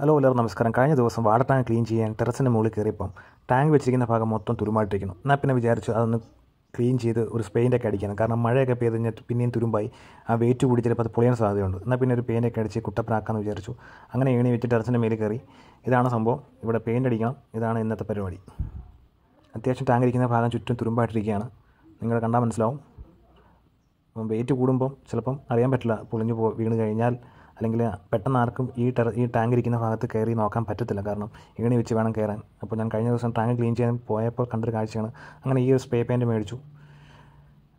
hello ഉലർ നമസ്കാരം കഴിഞ്ഞ ദിവസം വാട്ടർ ടാങ്ക് ക്ലീൻ ചെയ്യാൻ ടെറസിൻ്റെ മുകളിൽ കയറിയപ്പം ടാങ്ക് വെച്ചിരിക്കുന്ന ഭാഗം മൊത്തം തുരുമായിട്ടിരിക്കുന്നു എന്നാൽ പിന്നെ വിചാരിച്ചു അതൊന്ന് ക്ലീൻ ചെയ്ത് ഒരു ഒക്കെ അടിക്കണം കാരണം മഴയൊക്കെ പെയ്ത് കഴിഞ്ഞാൽ പിന്നെയും തുരുമ്പായി ആ വെയിറ്റ് കൂടി ചിലപ്പോൾ അത് പൊളിയാൻ സാധ്യതയുണ്ട് എന്നാൽ പിന്നെ ഒരു പെയിൻ്റൊക്കെ അടിച്ച് കുട്ടപ്പനാക്കാമെന്ന് വിചാരിച്ചു അങ്ങനെ ഏണി വെച്ച് ടെറസിൻ്റെ മേലിൽ കയറി ഇതാണ് സംഭവം ഇവിടെ പെയിൻ്റ് അടിക്കണം ഇതാണ് ഇന്നത്തെ പരിപാടി അത്യാവശ്യം ടാങ്ക് ഇരിക്കുന്ന ഭാഗം ചുറ്റും തുരുമ്പായിട്ടിരിക്കുകയാണ് നിങ്ങൾ കണ്ടാൽ മനസ്സിലാവും വെയിറ്റ് കൂടുമ്പം ചിലപ്പം അറിയാൻ പറ്റില്ല പൊളിഞ്ഞു പോ വീണ് കഴിഞ്ഞാൽ അല്ലെങ്കിൽ പെട്ടെന്ന് ആർക്കും ഈ ടെറ ഈ ടാങ്ക് ഇരിക്കുന്ന ഭാഗത്ത് കയറി നോക്കാൻ പറ്റത്തില്ല കാരണം ഇങ്ങനെ വെച്ച് വേണം കയറാൻ അപ്പോൾ ഞാൻ കഴിഞ്ഞ ദിവസം ടാങ്ക് ക്ലീൻ ചെയ്യാൻ പോയപ്പോൾ കണ്ടൊരു കാഴ്ചയാണ് അങ്ങനെ ഈ ഒരു സ്പ്രേ പെയിൻറ്റ് മേടിച്ചു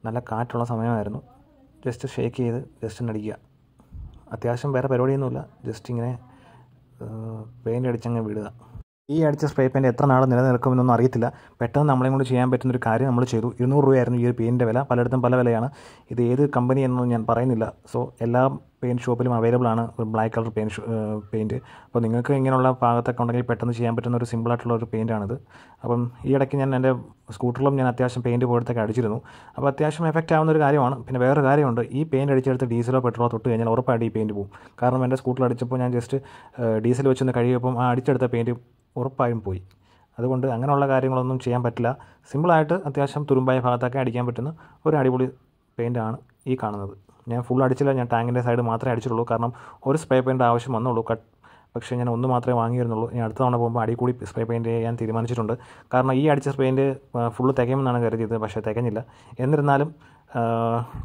നല്ല കാറ്റുള്ള സമയമായിരുന്നു ജസ്റ്റ് ഷേക്ക് ചെയ്ത് ജസ്റ്റ് ഒന്ന് അടിക്കുക അത്യാവശ്യം വേറെ പരിപാടിയൊന്നുമില്ല ജസ്റ്റ് ഇങ്ങനെ പെയിൻ്റ് അടിച്ചങ്ങ് വിടുക ഈ അടിച്ച സ്പ്രേ പെയിൻ്റ് എത്ര നാൾ നിലനിൽക്കുമെന്നൊന്നും അറിയത്തില്ല പെട്ടെന്ന് നമ്മളെ കൊണ്ട് ചെയ്യാൻ പറ്റുന്ന ഒരു കാര്യം നമ്മൾ ചെയ്തു ഇരുന്നൂറ് രൂപയായിരുന്നു ഈ ഒരു പെയിൻറ്റിൻ്റെ വില പലയിടത്തും പല വിലയാണ് ഇത് ഏത് കമ്പനി എന്നൊന്നും ഞാൻ പറയുന്നില്ല സോ എല്ലാം പെയിൻറ്റ് ഷോപ്പിലും അവൈലബിൾ ആണ് ബ്ലാക്ക് കളർ പെയിൻറ്റ് പെയിൻറ്റ് അപ്പോൾ നിങ്ങൾക്ക് ഇങ്ങനെയുള്ള ഭാഗത്തൊക്കെ ഉണ്ടെങ്കിൽ പെട്ടെന്ന് ചെയ്യാൻ പറ്റുന്ന ഒരു സിമ്പിളായിട്ടുള്ള ഒരു ആണിത് അപ്പം ഈ ഇടയ്ക്ക് ഞാൻ എൻ്റെ സ്കൂട്ടറിലും ഞാൻ അത്യാവശ്യം പെയിൻറ്റ് പോയിടത്തൊക്കെ അടിച്ചിരുന്നു അപ്പോൾ അത്യാവശ്യം എഫക്റ്റ് ആവുന്ന ഒരു കാര്യമാണ് പിന്നെ വേറെ കാര്യമുണ്ട് ഈ പെയിൻറ്റ് അടിച്ചെടുത്ത് ഡീസലോ പെട്രോളോ തൊട്ട് കഴിഞ്ഞാൽ ഉറപ്പായിട്ട് ഈ പെയിൻറ്റ് പോകും കാരണം എൻ്റെ സ്കൂട്ടറിൽ അടിച്ചപ്പോൾ ഞാൻ ജസ്റ്റ് ഡീസൽ വെച്ചൊന്ന് കഴിയുമ്പോൾ ആ അടിച്ചെടുത്ത പെയിൻറ്റ് ഉറപ്പായും പോയി അതുകൊണ്ട് അങ്ങനെയുള്ള കാര്യങ്ങളൊന്നും ചെയ്യാൻ പറ്റില്ല സിമ്പിളായിട്ട് അത്യാവശ്യം തുരുമ്പായ ഭാഗത്തൊക്കെ അടിക്കാൻ പറ്റുന്ന ഒരു അടിപൊളി പെയിൻ്റാണ് ഈ കാണുന്നത് ഞാൻ ഫുൾ അടിച്ചില്ല ഞാൻ ടാങ്കിൻ്റെ സൈഡ് മാത്രമേ അടിച്ചിട്ടുള്ളൂ കാരണം ഒരു സ്പ്രേ പെയിൻ്റ് ആവശ്യം വന്നുള്ളൂ കട്ട് പക്ഷേ ഞാൻ ഒന്ന് മാത്രമേ വാങ്ങിയിരുന്നുള്ളൂ ഇനി അടുത്ത തവണ പോകുമ്പോൾ അടി കൂടി സ്പ്രേ പെയിൻറ്റ് ഞാൻ തീരുമാനിച്ചിട്ടുണ്ട് കാരണം ഈ അടിച്ച സ്പ്രേ പെയിൻറ്റ് ഫുള്ള് തികയുമെന്നാണ് കരുതിയത് പക്ഷേ തികഞ്ഞില്ല എന്നിരുന്നാലും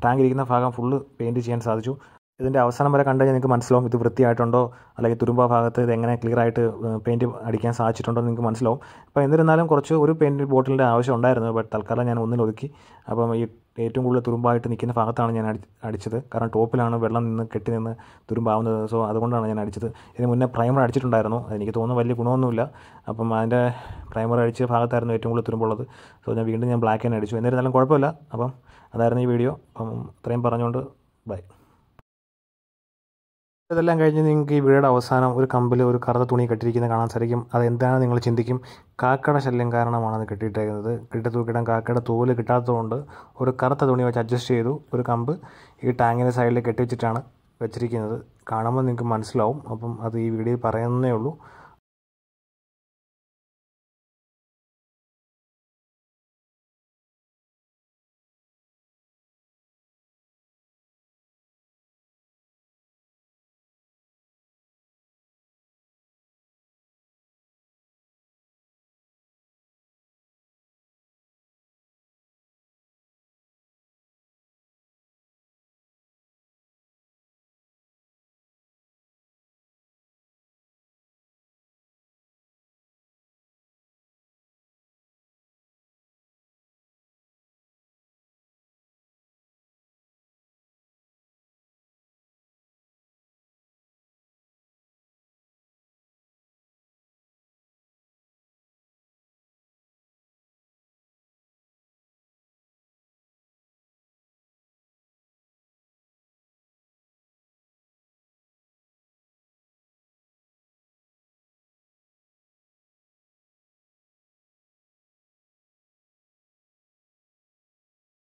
ടാങ്ക് ഇരിക്കുന്ന ഭാഗം ഫുള്ള് പെയിൻറ്റ് ചെയ്യാൻ സാധിച്ചു ഇതിൻ്റെ അവസാനം വരെ കണ്ടു കഴിഞ്ഞാൽ നിങ്ങൾക്ക് മനസ്സിലാവും ഇത് വൃത്തിയായിട്ടുണ്ടോ അല്ലെങ്കിൽ തുരുമ്പ ഭാഗത്ത് ഇത് എങ്ങനെ ക്ലിയർ ആയിട്ട് പെയിൻറ്റ് അടിക്കാൻ സാധിച്ചിട്ടുണ്ടോ നിങ്ങൾക്ക് മനസ്സിലാവും അപ്പോൾ എന്നിരുന്നാലും കുറച്ച് ഒരു പെയിൻറ്റ് ബോട്ടിലിൻ്റെ ആവശ്യം ഉണ്ടായിരുന്നു ബട്ട് തൽക്കാലം ഞാൻ ഒന്നിൽ ഒതുക്കി അപ്പം ഈ ഏറ്റവും കൂടുതൽ തുരുമ്പായിട്ട് നിൽക്കുന്ന ഭാഗത്താണ് ഞാൻ അടിച്ചത് കാരണം ടോപ്പിലാണ് വെള്ളം നിന്ന് കെട്ടി നിന്ന് തുരുമ്പാവുന്നത് സോ അതുകൊണ്ടാണ് ഞാൻ അടിച്ചത് ഇതിന് മുന്നേ പ്രൈമർ അടിച്ചിട്ടുണ്ടായിരുന്നു എനിക്ക് തോന്നുന്നു വലിയ ഗുണമൊന്നുമില്ല അപ്പം അതിൻ്റെ പ്രൈമർ അടിച്ച ഭാഗത്തായിരുന്നു ഏറ്റവും കൂടുതൽ തുരുമ്പുള്ളത് സോ ഞാൻ വീണ്ടും ഞാൻ ബ്ലാക്ക് തന്നെ അടിച്ചു എന്നിരുന്നാലും കുഴപ്പമില്ല അപ്പം അതായിരുന്നു ഈ വീഡിയോ അപ്പം ഇത്രയും പറഞ്ഞുകൊണ്ട് ബൈ ഇതെല്ലാം കഴിഞ്ഞ് നിങ്ങൾക്ക് ഈ വീടിയുടെ അവസാനം ഒരു കമ്പിൽ ഒരു കറുത്ത തുണി കെട്ടിയിരിക്കുന്ന കാണാൻ സാധിക്കും അത് എന്താണ് നിങ്ങൾ ചിന്തിക്കും കാക്കയുടെ ശല്യം കാരണമാണ് അത് കെട്ടിയിട്ടേക്കുന്നത് കിട്ടി തൂക്കിടാൻ കാക്കയുടെ തോല് കിട്ടാത്തതുകൊണ്ട് ഒരു കറുത്ത തുണി വെച്ച് അഡ്ജസ്റ്റ് ചെയ്തു ഒരു കമ്പ് ഈ ടാങ്കിൻ്റെ സൈഡിൽ കെട്ടിവെച്ചിട്ടാണ് വെച്ചിരിക്കുന്നത് കാണുമ്പോൾ നിങ്ങൾക്ക് മനസ്സിലാവും അപ്പം അത് ഈ വീഡിയോയിൽ പറയുന്നേ ഉള്ളൂ